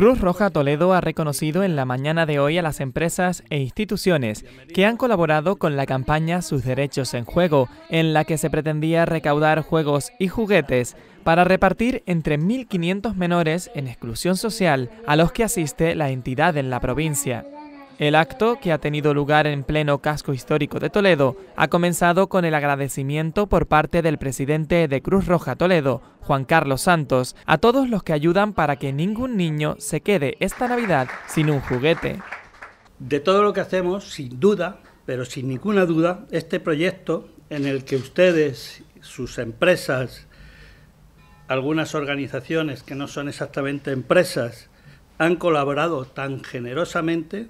Cruz Roja Toledo ha reconocido en la mañana de hoy a las empresas e instituciones que han colaborado con la campaña Sus Derechos en Juego, en la que se pretendía recaudar juegos y juguetes para repartir entre 1.500 menores en exclusión social a los que asiste la entidad en la provincia. El acto, que ha tenido lugar en pleno casco histórico de Toledo, ha comenzado con el agradecimiento por parte del presidente de Cruz Roja Toledo, Juan Carlos Santos, a todos los que ayudan para que ningún niño se quede esta Navidad sin un juguete. De todo lo que hacemos, sin duda, pero sin ninguna duda, este proyecto en el que ustedes, sus empresas, algunas organizaciones que no son exactamente empresas, han colaborado tan generosamente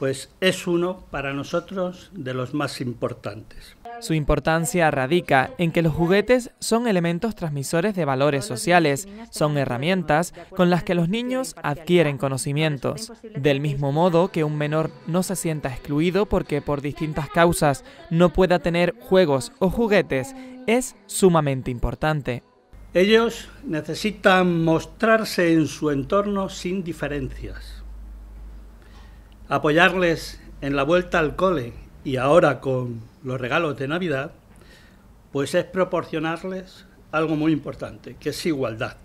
pues es uno para nosotros de los más importantes. Su importancia radica en que los juguetes son elementos transmisores de valores sociales, son herramientas con las que los niños adquieren conocimientos. Del mismo modo que un menor no se sienta excluido porque por distintas causas no pueda tener juegos o juguetes, es sumamente importante. Ellos necesitan mostrarse en su entorno sin diferencias apoyarles en la vuelta al cole y ahora con los regalos de Navidad, pues es proporcionarles algo muy importante, que es igualdad,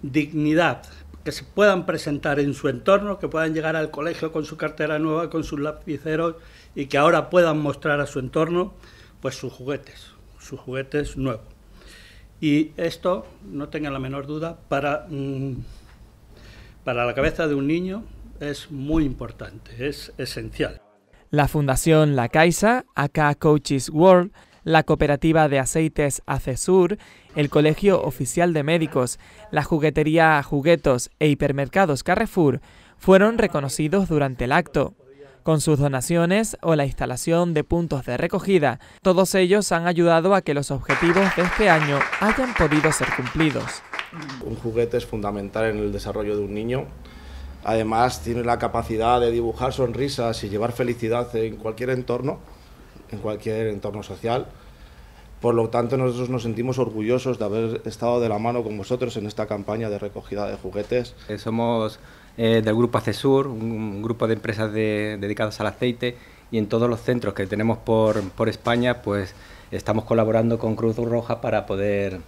dignidad, que se puedan presentar en su entorno, que puedan llegar al colegio con su cartera nueva, con sus lapiceros y que ahora puedan mostrar a su entorno pues sus juguetes, sus juguetes nuevos. Y esto, no tenga la menor duda, para, mm, para la cabeza de un niño es muy importante, es esencial. La Fundación La Caixa, acá Coaches World, la Cooperativa de Aceites Acesur, el Colegio Oficial de Médicos, la Juguetería Juguetos e Hipermercados Carrefour fueron reconocidos durante el acto. Con sus donaciones o la instalación de puntos de recogida, todos ellos han ayudado a que los objetivos de este año hayan podido ser cumplidos. Un juguete es fundamental en el desarrollo de un niño Además, tiene la capacidad de dibujar sonrisas y llevar felicidad en cualquier entorno, en cualquier entorno social. Por lo tanto, nosotros nos sentimos orgullosos de haber estado de la mano con vosotros en esta campaña de recogida de juguetes. Eh, somos eh, del grupo Acesur, un grupo de empresas dedicadas al aceite y en todos los centros que tenemos por, por España, pues estamos colaborando con Cruz Roja para poder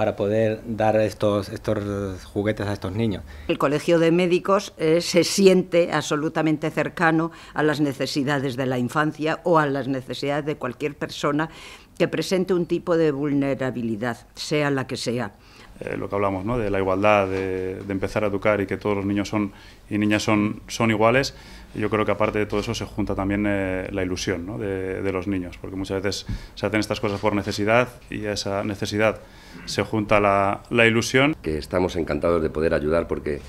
para poder dar estos, estos juguetes a estos niños. El Colegio de Médicos eh, se siente absolutamente cercano a las necesidades de la infancia o a las necesidades de cualquier persona que presente un tipo de vulnerabilidad, sea la que sea. Eh, lo que hablamos, ¿no? de la igualdad, de, empezar a educar y que todos los niños son, y niñas son, son iguales, yo creo que aparte de todo eso se junta también eh, la ilusión ¿no? de, los niños, porque muchas veces se hacen estas cosas por necesidad y a esa necesidad se junta la, ilusión. Que estamos encantados de poder ayudar porque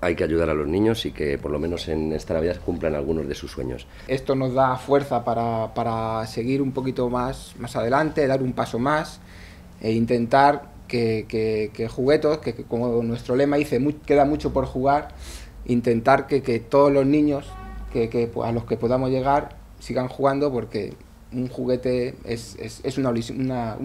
hay que ayudar a los niños y que por lo menos en esta Navidad cumplan algunos de sus sueños. Esto nos da fuerza para, para seguir un poquito más, más adelante, dar un paso más e intentar que, que, que juguetos, que, como nuestro lema dice, queda mucho por jugar, intentar que, todos los niños que, pues, a los que podamos llegar sigan jugando porque un juguete es, una,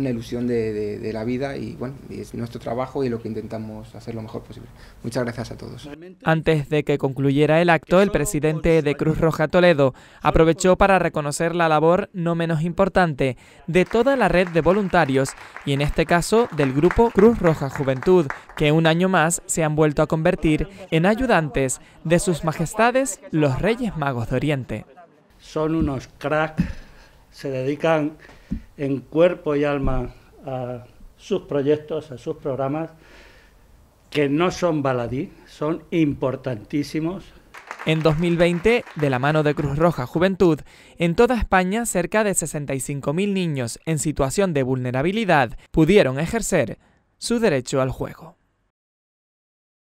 ilusión de, la vida y bueno, es nuestro trabajo y lo que intentamos hacer lo mejor posible. Muchas gracias a todos. Antes de que concluyera el acto, el presidente de Cruz Roja Toledo aprovechó para reconocer la labor no menos importante de toda la red de voluntarios y en este caso del grupo Cruz Roja Juventud, que un año más se han vuelto a convertir en ayudantes de sus majestades los Reyes Magos de Oriente. Son unos cracks se dedican en cuerpo y alma a sus proyectos, a sus programas, que no son baladí, son importantísimos. En 2020, de la mano de Cruz Roja Juventud, en toda España cerca de 65.000 niños en situación de vulnerabilidad pudieron ejercer su derecho al juego.